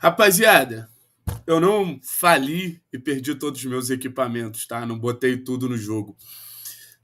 Rapaziada, eu não fali e perdi todos os meus equipamentos, tá? Não botei tudo no jogo.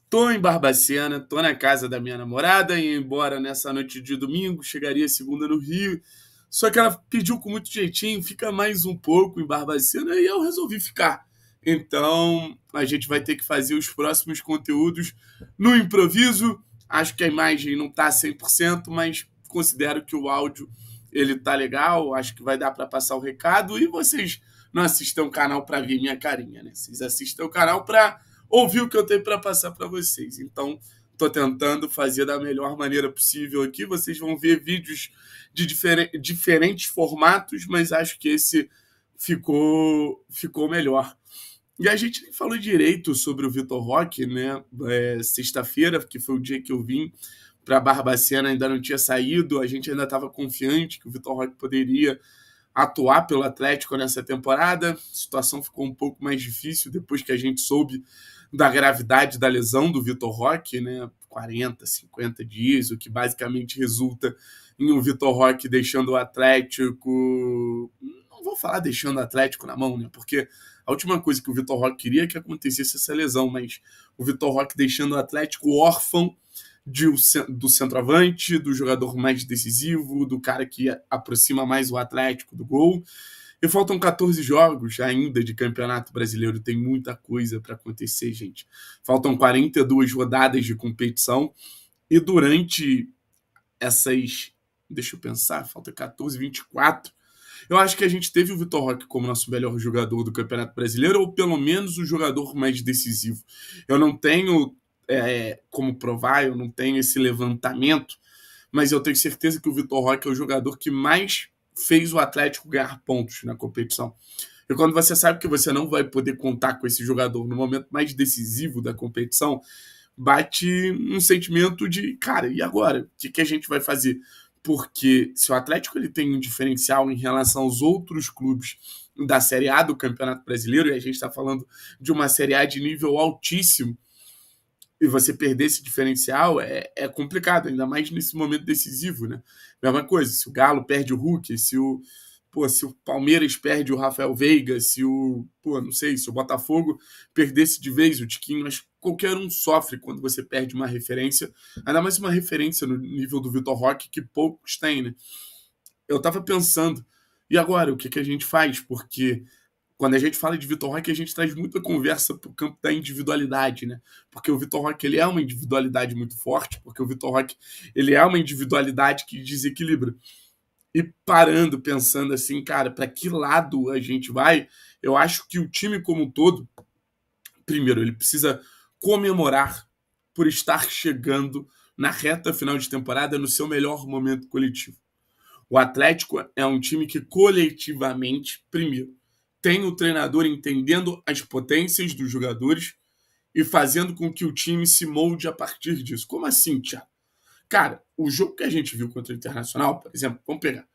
Tô em Barbacena, tô na casa da minha namorada, e embora nessa noite de domingo, chegaria segunda no Rio. Só que ela pediu com muito jeitinho, fica mais um pouco em Barbacena e eu resolvi ficar. Então, a gente vai ter que fazer os próximos conteúdos no improviso. Acho que a imagem não tá 100%, mas considero que o áudio ele tá legal, acho que vai dar para passar o recado. E vocês não assistem o canal para ver minha carinha, né? Vocês assistem o canal para ouvir o que eu tenho para passar para vocês. Então, estou tentando fazer da melhor maneira possível aqui. Vocês vão ver vídeos de difer diferentes formatos, mas acho que esse ficou, ficou melhor. E a gente nem falou direito sobre o Vitor Roque, né? É, Sexta-feira, que foi o dia que eu vim para Barbacena ainda não tinha saído, a gente ainda estava confiante que o Vitor Roque poderia atuar pelo Atlético nessa temporada. A situação ficou um pouco mais difícil depois que a gente soube da gravidade da lesão do Vitor Roque, né? 40, 50 dias, o que basicamente resulta em o Vitor Roque deixando o Atlético. Não vou falar deixando o Atlético na mão, né? Porque a última coisa que o Vitor Roque queria é que acontecesse essa lesão, mas o Vitor Roque deixando o Atlético órfão de, do centroavante, do jogador mais decisivo, do cara que aproxima mais o Atlético do gol. E faltam 14 jogos ainda de Campeonato Brasileiro, tem muita coisa para acontecer, gente. Faltam 42 rodadas de competição e durante essas, deixa eu pensar, falta 14, 24. Eu acho que a gente teve o Vitor Roque como nosso melhor jogador do Campeonato Brasileiro, ou pelo menos o jogador mais decisivo. Eu não tenho é, é, como provar, eu não tenho esse levantamento, mas eu tenho certeza que o Vitor Roque é o jogador que mais fez o Atlético ganhar pontos na competição. E quando você sabe que você não vai poder contar com esse jogador no momento mais decisivo da competição, bate um sentimento de, cara, e agora? O que, que a gente vai fazer? Porque se o Atlético ele tem um diferencial em relação aos outros clubes da Série A do Campeonato Brasileiro, e a gente está falando de uma Série A de nível altíssimo, e você perder esse diferencial é, é complicado, ainda mais nesse momento decisivo, né? Mesma coisa, se o Galo perde o Hulk, se o, pô, se o Palmeiras perde o Rafael Veiga, se o, pô, não sei, se o Botafogo perdesse de vez o Tiquinho, mas qualquer um sofre quando você perde uma referência, ainda mais uma referência no nível do Vitor Roque que poucos têm, né? Eu tava pensando, e agora, o que, que a gente faz? Porque quando a gente fala de Vitor Roque, a gente traz muita conversa para o campo da individualidade, né? Porque o Vitor Roque ele é uma individualidade muito forte, porque o Vitor Roque ele é uma individualidade que desequilibra. E parando, pensando assim, cara, para que lado a gente vai? Eu acho que o time como um todo, primeiro, ele precisa comemorar por estar chegando na reta final de temporada no seu melhor momento coletivo. O Atlético é um time que coletivamente, primeiro, tem o treinador entendendo as potências dos jogadores e fazendo com que o time se molde a partir disso. Como assim, Tiago? Cara, o jogo que a gente viu contra o Internacional, por exemplo, vamos pegar.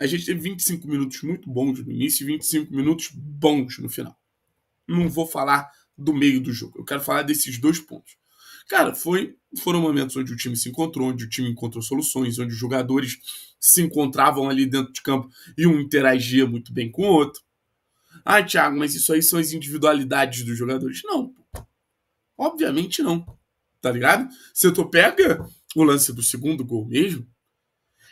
A gente teve 25 minutos muito bons no início e 25 minutos bons no final. Não vou falar do meio do jogo. Eu quero falar desses dois pontos. Cara, foi, foram momentos onde o time se encontrou, onde o time encontrou soluções, onde os jogadores se encontravam ali dentro de campo e um interagia muito bem com o outro. Ah, Thiago, mas isso aí são as individualidades dos jogadores. Não. Obviamente não. Tá ligado? Se tu pega o lance do segundo gol mesmo,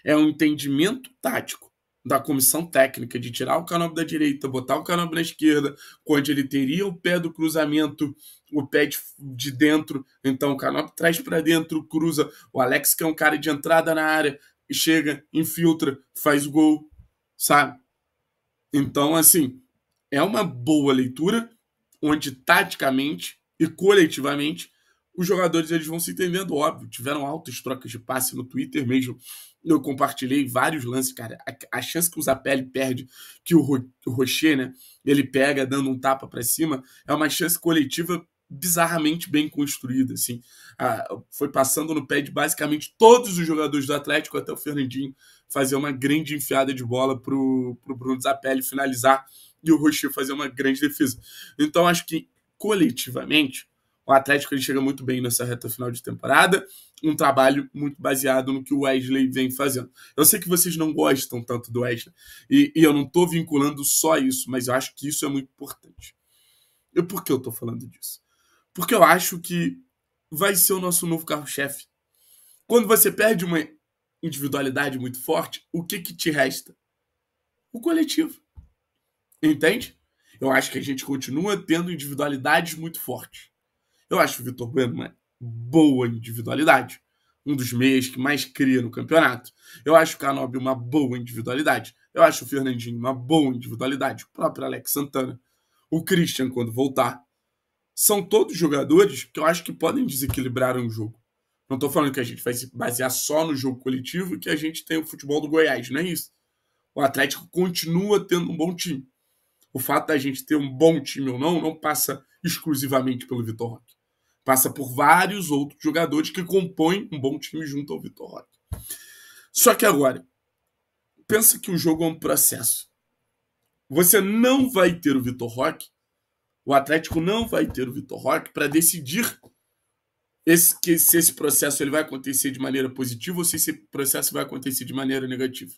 é um entendimento tático da comissão técnica de tirar o canobo da direita, botar o canobo na esquerda, onde ele teria o pé do cruzamento, o pé de, de dentro, então o canobo traz para dentro, cruza, o Alex que é um cara de entrada na área, chega, infiltra, faz o gol, sabe? Então assim, é uma boa leitura, onde taticamente e coletivamente os jogadores eles vão se entendendo, óbvio. Tiveram altas trocas de passe no Twitter mesmo. Eu compartilhei vários lances, cara. A, a chance que o Zapelli perde, que o, Ro, o Rocher, né, ele pega dando um tapa para cima, é uma chance coletiva bizarramente bem construída, assim. Ah, foi passando no pé de basicamente todos os jogadores do Atlético, até o Fernandinho fazer uma grande enfiada de bola pro, pro Bruno Zapelli finalizar e o Rocher fazer uma grande defesa. Então acho que coletivamente o Atlético ele chega muito bem nessa reta final de temporada, um trabalho muito baseado no que o Wesley vem fazendo. Eu sei que vocês não gostam tanto do Wesley, e, e eu não estou vinculando só isso, mas eu acho que isso é muito importante. E por que eu estou falando disso? Porque eu acho que vai ser o nosso novo carro-chefe. Quando você perde uma individualidade muito forte, o que, que te resta? O coletivo. Entende? Eu acho que a gente continua tendo individualidades muito fortes. Eu acho o Vitor Bueno uma boa individualidade. Um dos meias que mais cria no campeonato. Eu acho o Canobi uma boa individualidade. Eu acho o Fernandinho uma boa individualidade. O próprio Alex Santana. O Christian, quando voltar. São todos jogadores que eu acho que podem desequilibrar um jogo. Não estou falando que a gente vai se basear só no jogo coletivo e que a gente tem o futebol do Goiás, não é isso. O Atlético continua tendo um bom time o fato da gente ter um bom time ou não não passa exclusivamente pelo Vitor Roque. Passa por vários outros jogadores que compõem um bom time junto ao Vitor Roque. Só que agora, pensa que o jogo é um processo. Você não vai ter o Vitor Roque, o Atlético não vai ter o Vitor Roque para decidir esse, que, se esse processo ele vai acontecer de maneira positiva ou se esse processo vai acontecer de maneira negativa.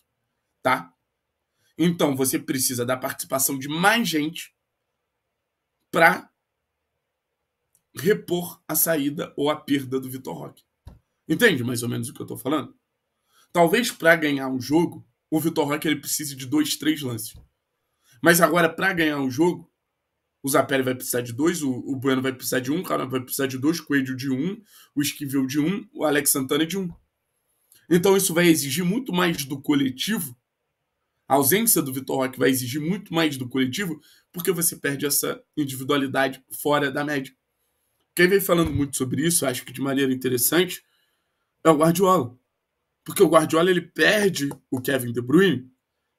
Tá? Então você precisa da participação de mais gente para repor a saída ou a perda do Vitor Roque. Entende mais ou menos o que eu estou falando? Talvez para ganhar um jogo, o Vitor Roque ele precise de dois, três lances. Mas agora, para ganhar um jogo, o Zapelli vai precisar de dois, o, o Bueno vai precisar de um, o Caramba vai precisar de dois, o Coelho de um, o Esquivel de um, o Alex Santana de um. Então isso vai exigir muito mais do coletivo a ausência do Vitor Roque vai exigir muito mais do coletivo, porque você perde essa individualidade fora da média. Quem vem falando muito sobre isso, acho que de maneira interessante, é o Guardiola. Porque o Guardiola ele perde o Kevin De Bruyne,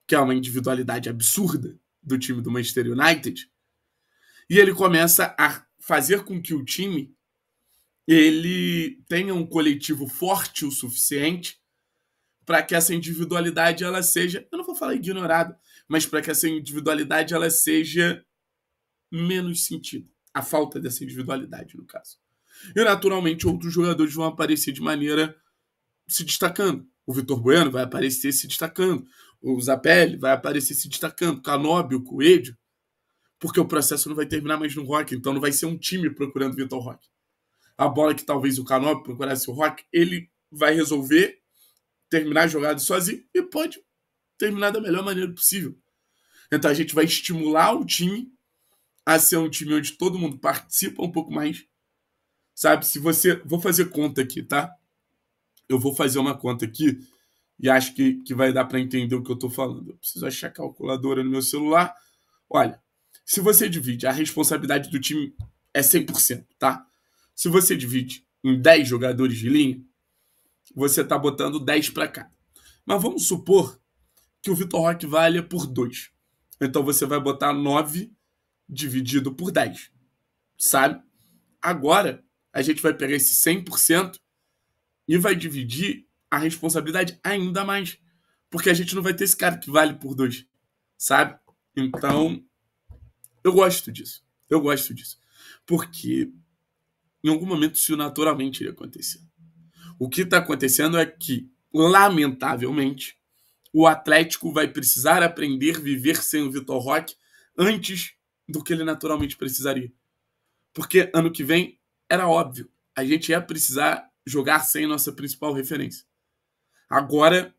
que é uma individualidade absurda do time do Manchester United, e ele começa a fazer com que o time ele tenha um coletivo forte o suficiente para que essa individualidade ela seja, eu não vou falar ignorada, mas para que essa individualidade ela seja menos sentido. A falta dessa individualidade, no caso. E naturalmente outros jogadores vão aparecer de maneira se destacando. O Vitor Bueno vai aparecer se destacando. O Zapelli vai aparecer se destacando. Canóbio, Coelho. Porque o processo não vai terminar mais no Rock. Então não vai ser um time procurando Vitor Rock. A bola que talvez o Canóbio procurasse o Rock, ele vai resolver terminar a jogada sozinho e pode terminar da melhor maneira possível. Então a gente vai estimular o time a ser um time onde todo mundo participa um pouco mais. Sabe, se você. Vou fazer conta aqui, tá? Eu vou fazer uma conta aqui e acho que, que vai dar para entender o que eu estou falando. Eu preciso achar a calculadora no meu celular. Olha, se você divide, a responsabilidade do time é 100%, tá? Se você divide em 10 jogadores de linha, você está botando 10 para cá. Mas vamos supor que o Vitor Roque valha por 2. Então você vai botar 9 dividido por 10. Sabe? Agora a gente vai pegar esse 100% e vai dividir a responsabilidade ainda mais. Porque a gente não vai ter esse cara que vale por 2. Sabe? Então eu gosto disso. Eu gosto disso. Porque em algum momento isso naturalmente iria acontecer. O que está acontecendo é que, lamentavelmente, o Atlético vai precisar aprender a viver sem o Vitor Roque antes do que ele naturalmente precisaria. Porque ano que vem era óbvio, a gente ia precisar jogar sem nossa principal referência. Agora,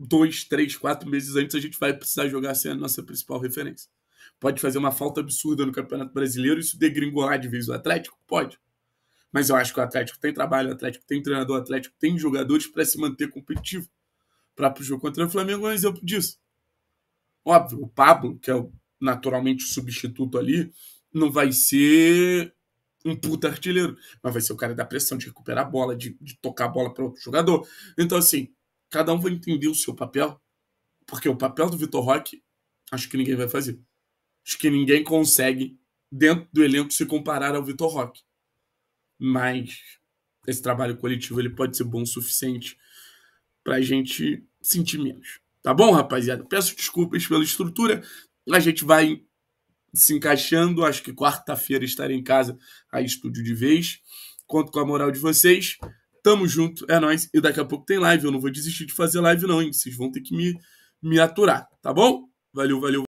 dois, três, quatro meses antes, a gente vai precisar jogar sem a nossa principal referência. Pode fazer uma falta absurda no Campeonato Brasileiro, e isso degringolar de vez o Atlético? Pode. Mas eu acho que o Atlético tem trabalho, o Atlético tem treinador, o Atlético tem jogadores para se manter competitivo. Para o jogo contra o Flamengo é um exemplo disso. Óbvio, o Pablo, que é naturalmente o substituto ali, não vai ser um puta artilheiro, mas vai ser o cara da pressão, de recuperar a bola, de, de tocar a bola para outro jogador. Então, assim, cada um vai entender o seu papel, porque o papel do Vitor Roque, acho que ninguém vai fazer. Acho que ninguém consegue, dentro do elenco, se comparar ao Vitor Roque mas esse trabalho coletivo ele pode ser bom o suficiente para a gente sentir menos. Tá bom, rapaziada? Peço desculpas pela estrutura. A gente vai se encaixando. Acho que quarta-feira estarei em casa a estúdio de vez. Conto com a moral de vocês. Tamo junto, é nóis. E daqui a pouco tem live. Eu não vou desistir de fazer live, não, hein? Vocês vão ter que me, me aturar, tá bom? Valeu, valeu.